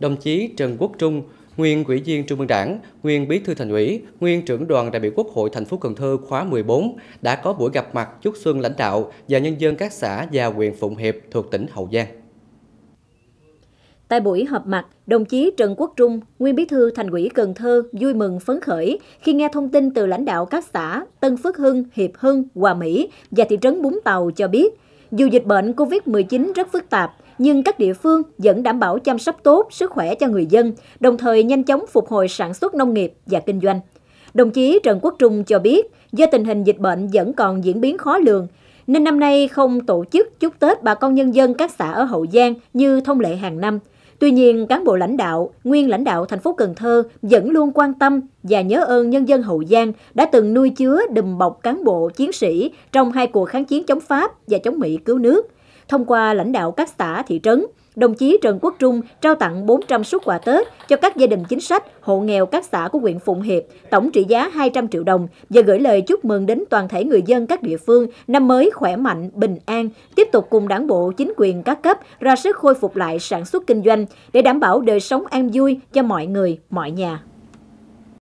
đồng chí Trần Quốc Trung, nguyên Ủy viên Trung ương Đảng, nguyên Bí thư Thành ủy, nguyên trưởng đoàn đại biểu Quốc hội thành phố Cần Thơ khóa 14 đã có buổi gặp mặt chúc xuân lãnh đạo và nhân dân các xã và huyện Phụng Hiệp thuộc tỉnh Hậu Giang. Tại buổi họp mặt, đồng chí Trần Quốc Trung, nguyên bí thư Thành ủy Cần Thơ vui mừng phấn khởi khi nghe thông tin từ lãnh đạo các xã Tân Phước Hưng, Hiệp Hưng, Hòa Mỹ và thị trấn Búng Tàu cho biết, dù dịch bệnh COVID-19 rất phức tạp, nhưng các địa phương vẫn đảm bảo chăm sóc tốt sức khỏe cho người dân, đồng thời nhanh chóng phục hồi sản xuất nông nghiệp và kinh doanh. Đồng chí Trần Quốc Trung cho biết, do tình hình dịch bệnh vẫn còn diễn biến khó lường, nên năm nay không tổ chức chúc Tết bà con nhân dân các xã ở Hậu Giang như thông lệ hàng năm. Tuy nhiên, cán bộ lãnh đạo, nguyên lãnh đạo thành phố Cần Thơ vẫn luôn quan tâm và nhớ ơn nhân dân Hậu Giang đã từng nuôi chứa đùm bọc cán bộ chiến sĩ trong hai cuộc kháng chiến chống Pháp và chống Mỹ cứu nước – Thông qua lãnh đạo các xã, thị trấn, đồng chí Trần Quốc Trung trao tặng 400 suất quà Tết cho các gia đình chính sách, hộ nghèo các xã của huyện Phụng Hiệp, tổng trị giá 200 triệu đồng và gửi lời chúc mừng đến toàn thể người dân các địa phương năm mới khỏe mạnh, bình an, tiếp tục cùng đảng bộ, chính quyền các cấp ra sức khôi phục lại sản xuất kinh doanh để đảm bảo đời sống an vui cho mọi người, mọi nhà.